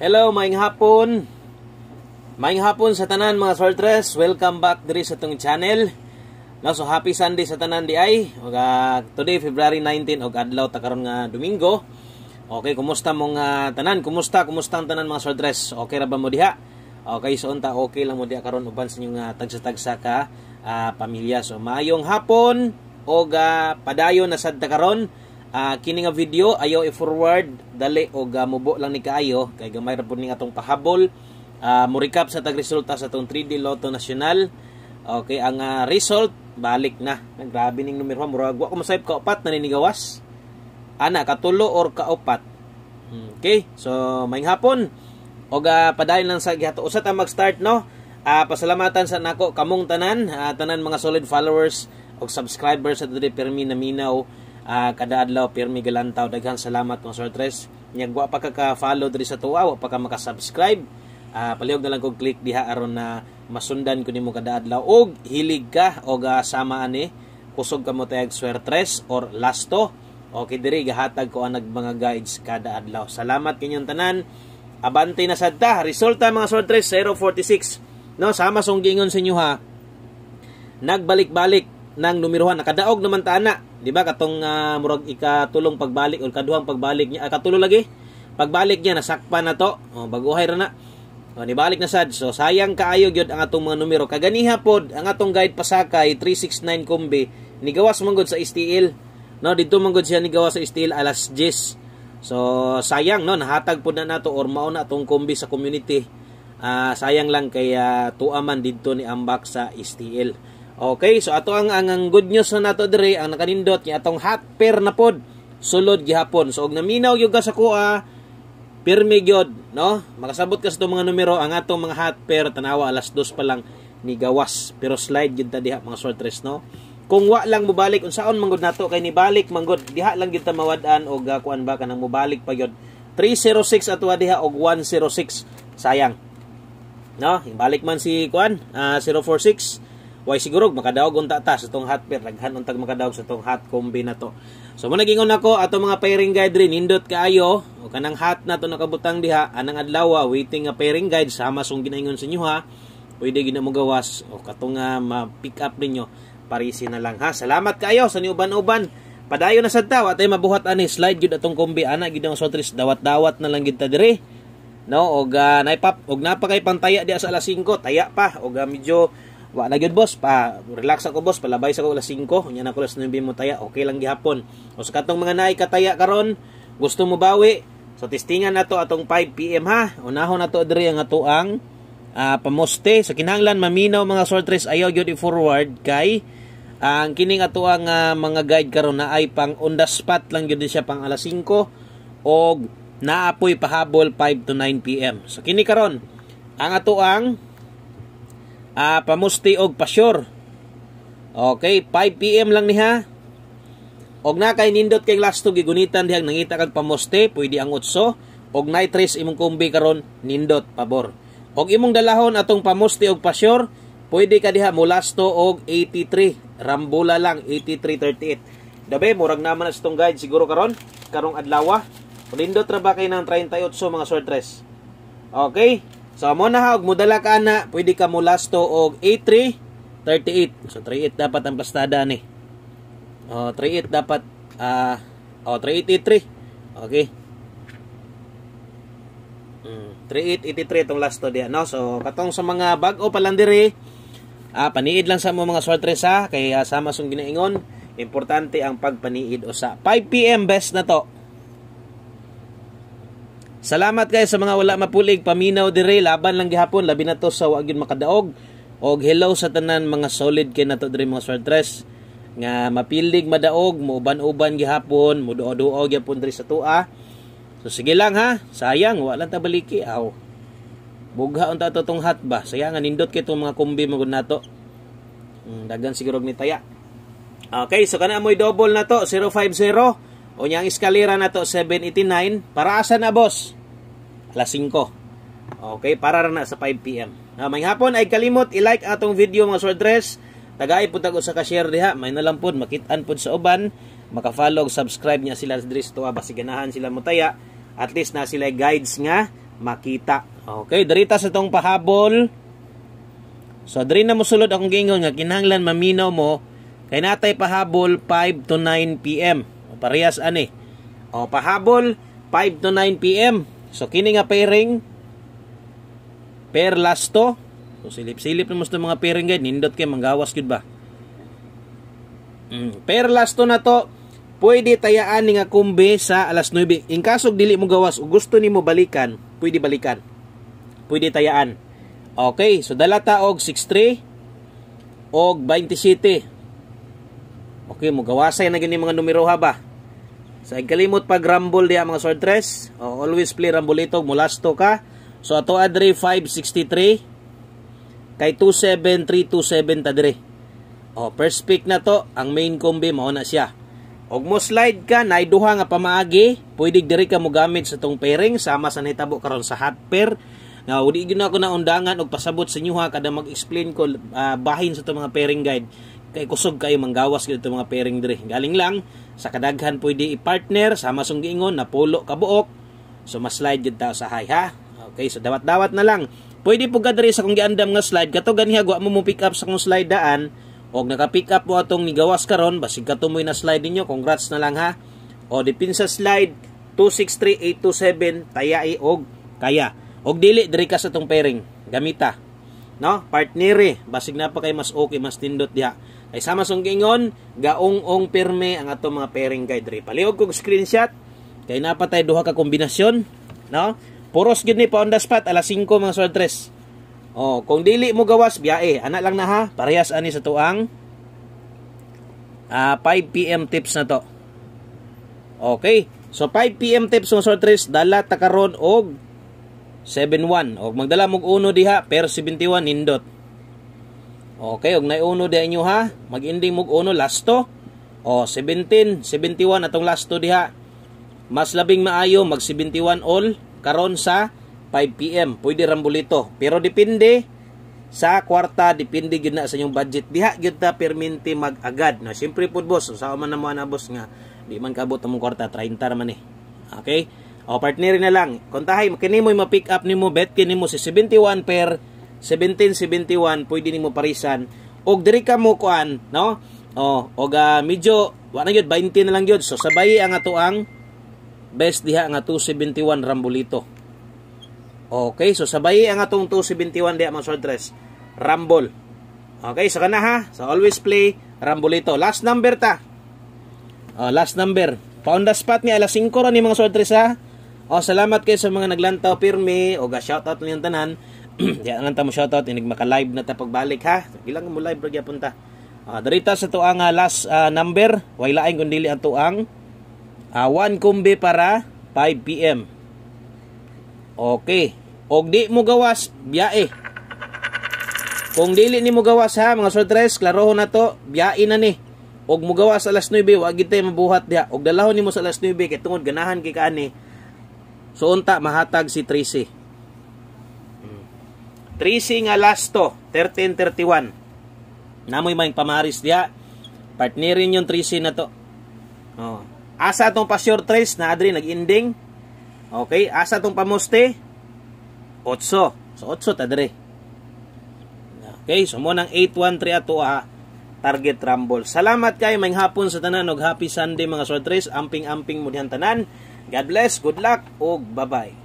Hello, maing hapon. Maing hapon sa tanan mga sortress. Welcome back diri sa tong channel. Now so happy Sunday sa tanan di ay. uh, today February 19 og adlaw ta karon nga Domingo. Okay, kumusta mong uh, tanan? Kumusta? Kumusta ang tanan mga sortress? Okay ra ba mo diha? Okay, so unta okay lang mo diha karon uban sa inyong uh, tagsa-tagsa ka uh, pamilya. So maayong hapon og uh, padayon na sad ta karon uh, kini nga video ayo i-forward dali og uh, mubo lang ni kaayo kay gamay ra ni atong pahabol uh, ah, murecap sa tagresulta sa atong 3D Lotto National okay ang uh, result balik na grabe ning numero murag wa ko masayop ka upat naninigawas ana tulo or kaupat hmm, okay so maing hapon og uh, padayon lang sa gihato usa ta mag-start no uh, pasalamatan sa nako kamong tanan uh, tanan mga solid followers og subscribers sa dili permi na minaw uh, kada adlaw pirmi galantaw daghan salamat mga Sir Tres nyag wa pa ka follow diri sa tuwa wa pa ka maka-subscribe uh, palihog na lang kog click diha aron na masundan ko nimo kada adlaw og hilig ka og uh, sama ani kusog ka mo tayag Sir Tres or lasto okay diri gahatag ko ang mga guides kada adlaw salamat kinyong tanan abante na sad ta resulta mga Sir Tres 046 no sama song gingon sa inyo ha nagbalik-balik ng numerohan nakadaog naman ta ana di ba katong uh, murag ikatulong pagbalik or kaduhang pagbalik niya ah, katulo lagi pagbalik niya nasakpa na to oh, baguhay ra na oh, balik na sad so sayang kaayo gyud ang atong mga numero kaganiha pod ang atong guide pasakay 369 kombi ni gawas manggod sa STL no didto manggod siya ni gawas sa STL alas 10 so sayang no nahatag pod na nato or mao na tong kombi sa community uh, sayang lang kay uh, tuaman didto ni ambak sa STL Okay, so ato ang ang, ang good news na nato dire, ang nakanindot ni atong hot pair na pod sulod gihapon. So og naminaw gyud ka sa kuha, pirmi gyud, no? Makasabot ka sa mga numero ang atong mga hot pair tanawa alas 2 pa lang ni gawas pero slide gyud ta diha mga short no? Kung wa lang mubalik unsaon manggod nato kay ni balik manggod diha lang gyud ta mawad-an og uh, kuan ba kanang mubalik pa gyud. 306 atwa diha og 106. Sayang. No, ibalik man si kuan uh, ah, 046 Way siguro makadaog unta ta sa tong hot pair daghan untag makadaog sa tong hot combi na to. So mo nagingon nako ato mga pairing guide rin indot kaayo o kanang hot na to nakabutang diha anang adlaw ah, waiting nga pairing guide sama sung ginaingon sa inyo ha. Pwede gina mo gawas o katong nga ah, ma-pick up ninyo parisi na lang ha. Salamat kaayo sa niuban-uban. Padayo na sad ta wa mabuhat ani slide jud atong kombi ana gid ang sotris dawat-dawat na lang gid ta diri. No, og uh, naipap og napakay pantaya diha sa alas 5, taya pa og uh, medyo Wa na gyud boss, pa relax ako boss, palabay sa ko alas 5, nya na kulas 9 mo taya, okay lang gihapon. O sa katong mga naay kataya karon, gusto mo bawi, so testingan nato atong 5 PM ha. Unahon nato adre ang ato ang uh, pamoste sa so, kinahanglan maminaw mga sortres ayaw gyud i-forward kay uh, ang kining atoang uh, ah, mga guide karon na ay pang on the spot lang gyud siya pang alas 5 og naapoy pahabol 5 to 9 PM. So kini karon ang atoang ang uh, pamusti og pasyor. Okay, 5 PM lang niha. Og na kay nindot kay lasto gigunitan dihang nangita kag pamuste, pwede ang utso og nitrates imong kumbi karon nindot pabor. Og imong dalahon atong pamusti og pasyor, pwede ka diha mulasto og 83 rambula lang 8338. Dabe murag naman na itong guide siguro karon karong adlaw. Nindot ra ba kay nang 38 mga sortress. Okay? So mo na og mudala ka ana, pwede ka mo lasto og a 38. So 38 dapat ang plastada ni. Oh, 38 dapat ah uh, oh 383. Okay. Mm, 3883 tong last to diyan, no? So katong sa mga bag-o pa lang diri, ah, paniid lang sa mo mga sortres ha kay uh, sama sung ginaingon, importante ang pagpaniid o sa 5 PM best na to. Salamat guys sa mga wala mapulig paminaw dire laban lang gihapon labi na to sa wa gyud makadaog. Og hello sa tanan mga solid kay nato dire mga sortress nga mapilig madaog mo uban-uban gihapon mo duo-duo gyapon diri sa tua. So sige lang ha, sayang wala ta baliki aw. Bugha unta to tong hat ba. Sayang nindot kay tong mga kumbi mo gud nato. Hmm, dagan siguro ni taya. Okay, so kana mo'y double na to, 050 o niyang eskalera na to, 789. Para asa na, boss? Alas 5. Okay, para na sa 5pm. Uh, ah, may hapon ay kalimot, i-like atong video mga sordres. Tagay po tago sa cashier diha. May nalang po, makitaan po sa uban. Makafollow, subscribe niya sila Dress Dres Tuwa. Ah, Basiganahan sila mutaya. At least na sila guides nga makita. Okay, darita sa tong pahabol. So, dari na musulod akong gingon nga kinahanglan maminaw mo kay natay pahabol 5 to 9 p.m. Parehas ani. O pahabol 5 to 9 PM. So kini nga pairing pair lasto. So silip-silip na musta mga pairing guys, nindot kay manggawas gud ba. Mm, pair lasto na to. Pwede tayaan ni nga kumbe sa alas 9. In kasog dili mo gawas o gusto nimo balikan, pwede balikan. Pwede tayaan. Okay, so dala ta og 63 og 27. Okay, mo gawasay na gani mga numero ha ba? Sa ikalimot pag rumble diya mga sortress, oh, always play rumble ito mulasto ka. So ato adre 563 kay 27327 ta dire. Oh, first pick na to, ang main combi mo na siya. Og mo slide ka na duha nga pamaagi, pwede diri ka mo gamit sa tong pairing sama sa nitabo karon sa hot pair. Nga udi gyud na ako na undangan og pasabot sa inyo ha kada mag-explain ko uh, bahin sa tong mga pairing guide kay kusog kayo manggawas gid mga pairing diri galing lang sa kadaghan pwede i-partner sama sung giingon na pulo kabuok so mas slide jud ta sa high ha okay so dawat dawat na lang pwede po ka diri sa kung giandam nga slide kato ganiha gwa mo mo pick up sa kung slide daan og naka pick up mo atong migawas karon basig ka tumoy na slide ninyo congrats na lang ha o dipinsa slide 263827 tayai og kaya og dili diri ka sa tong pairing gamita no partnere basig na pa kay mas okay mas tindot diha ay sama song gingon, gaong-ong pirme ang ato mga pairing guide diri. Paliog kog screenshot kay napatay duha ka kombinasyon, no? Puros gid ni pa on the spot alas 5 mga sordres. Oh, kung dili mo gawas biyae, ana lang na ha. Parehas ani sa tuang uh, 5 PM tips na to. Okay. So 5 PM tips mga sordres, dala ta karon og 71 og magdala mog uno diha pero 71 nindot. Okay, og nay uno diha inyo ha. Mag-ending mog uno lasto. O 17, 71 atong lasto diha. Mas labing maayo mag 71 all karon sa 5 PM. Pwede rambulito. Pero depende sa kwarta depende gyud na sa inyong budget diha gyud ta perminti mag-agad no syempre pud boss usaha man namo na boss nga di man kabot ang kwarta 30 man eh okay o partner na lang kontahay kini mo ma-pick up nimo bet kini mo si 71 per 1771 pwede nimo parisan og diri ka mo kuan no oh og uh, medyo wa na gyud 20 na lang gyud so sabay ang ato best diha nga 271 Rambolito okay so sabay ang atong 271 diha mga shortress Rambol okay so kana ha so always play Rambolito last number ta oh, last number Found spot ni alas 5 ra ni mga sortres ha. oh salamat kay sa mga naglantaw pirmi o ga out ninyong tanan. Ya, lang ta mo shoutout inig maka live na ta pagbalik ha. Ilang mo live ra punta. Uh, darita sa tuang uh, last uh, number, way lain kun dili ang tuang uh, 1 kumbi para 5 PM. Okay. Og di mo gawas, biyae. Kung dili ni mo gawas ha, mga sotres, klarohon na to, biyae na ni. Og mo gawas alas 9, wag gitay mabuhat diha. Og dalahon nimo sa alas 9 kay tungod ganahan kay kaani. Suunta mahatag si Tracy. Trisi nga lasto, 1331. Namoy may pamaris diya. Partnerin yung Trisi na to. Oh. Asa tong pa-short trace na adri nag-ending. Okay, asa atong pamuste? 8. So 8 tadre. Okay, so mo nang 813 ato ha. Ah, target Rumble. Salamat kay may hapon sa tanan ug happy Sunday mga short trace. Amping-amping mo dihan tanan. God bless, good luck ug bye-bye.